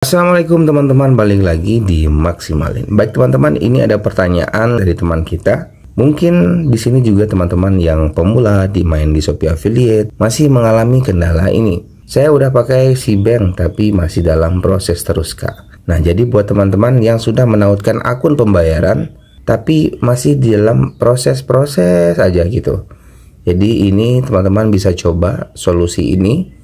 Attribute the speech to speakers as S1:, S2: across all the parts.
S1: Assalamualaikum teman-teman, balik lagi di Maksimalin. Baik teman-teman, ini ada pertanyaan dari teman kita. Mungkin di sini juga teman-teman yang pemula di main di Shopee Affiliate masih mengalami kendala ini. Saya udah pakai si bank tapi masih dalam proses terus kak. Nah jadi buat teman-teman yang sudah menautkan akun pembayaran tapi masih di dalam proses-proses aja gitu. Jadi ini teman-teman bisa coba solusi ini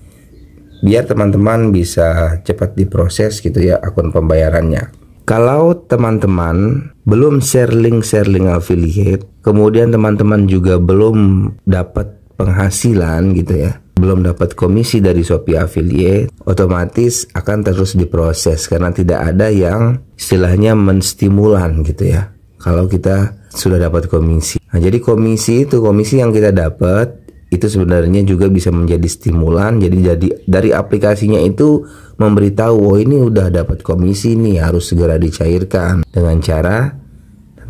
S1: biar teman-teman bisa cepat diproses gitu ya akun pembayarannya. Kalau teman-teman belum share link-share link affiliate, kemudian teman-teman juga belum dapat penghasilan gitu ya, belum dapat komisi dari Shopee affiliate, otomatis akan terus diproses karena tidak ada yang istilahnya menstimulan gitu ya. Kalau kita sudah dapat komisi. Nah, jadi komisi itu komisi yang kita dapat itu sebenarnya juga bisa menjadi stimulan jadi jadi dari aplikasinya itu memberitahu oh ini udah dapat komisi nih harus segera dicairkan dengan cara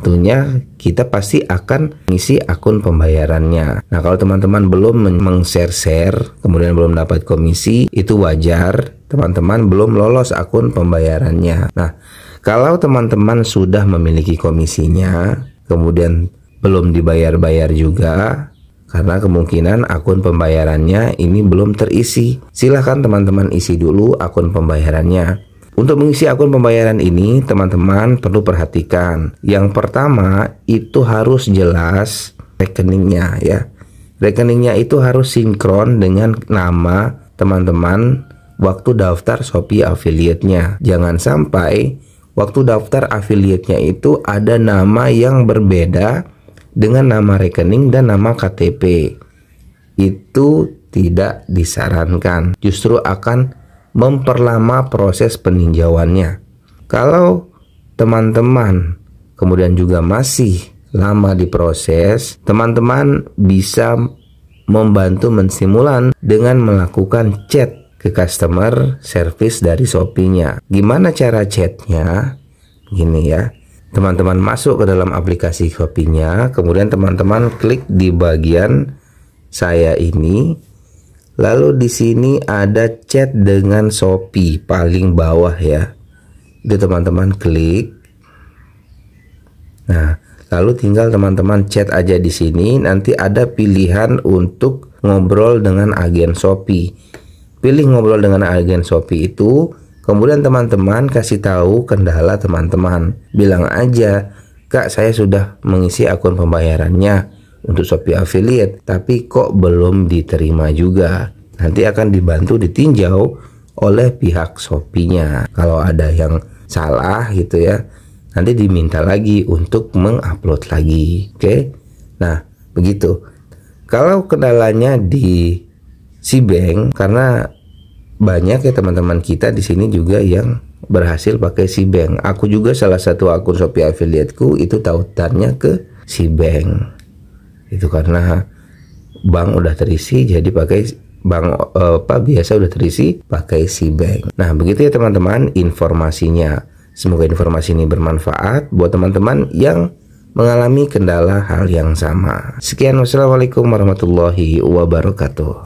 S1: tentunya kita pasti akan mengisi akun pembayarannya nah kalau teman-teman belum meng-share-share kemudian belum dapat komisi itu wajar teman-teman belum lolos akun pembayarannya nah kalau teman-teman sudah memiliki komisinya kemudian belum dibayar-bayar juga karena kemungkinan akun pembayarannya ini belum terisi. Silahkan teman-teman isi dulu akun pembayarannya. Untuk mengisi akun pembayaran ini, teman-teman perlu perhatikan. Yang pertama, itu harus jelas rekeningnya ya. Rekeningnya itu harus sinkron dengan nama teman-teman waktu daftar Shopee affiliate-nya. Jangan sampai waktu daftar affiliate-nya itu ada nama yang berbeda dengan nama rekening dan nama KTP itu tidak disarankan, justru akan memperlama proses peninjauannya. Kalau teman-teman kemudian juga masih lama diproses, teman-teman bisa membantu mensimulan dengan melakukan chat ke customer service dari Shopee-nya. Gimana cara chatnya? Gini ya teman-teman masuk ke dalam aplikasi Shopee-nya, kemudian teman-teman klik di bagian saya ini. Lalu di sini ada chat dengan Shopee paling bawah ya. Itu teman-teman klik. Nah, lalu tinggal teman-teman chat aja di sini, nanti ada pilihan untuk ngobrol dengan agen Shopee. Pilih ngobrol dengan agen Shopee itu Kemudian teman-teman kasih tahu kendala teman-teman. Bilang aja, "Kak, saya sudah mengisi akun pembayarannya untuk Shopee affiliate, tapi kok belum diterima juga." Nanti akan dibantu ditinjau oleh pihak Shopee-nya. Kalau ada yang salah gitu ya, nanti diminta lagi untuk mengupload lagi. Oke. Nah, begitu. Kalau kendalanya di si bank karena banyak ya teman-teman kita di sini juga yang berhasil pakai si bank. Aku juga salah satu akun Shopee affiliateku itu tautannya ke si bank. Itu karena bank udah terisi jadi pakai bank eh, apa biasa udah terisi pakai si bank. Nah, begitu ya teman-teman informasinya. Semoga informasi ini bermanfaat buat teman-teman yang mengalami kendala hal yang sama. Sekian wassalamualaikum warahmatullahi wabarakatuh.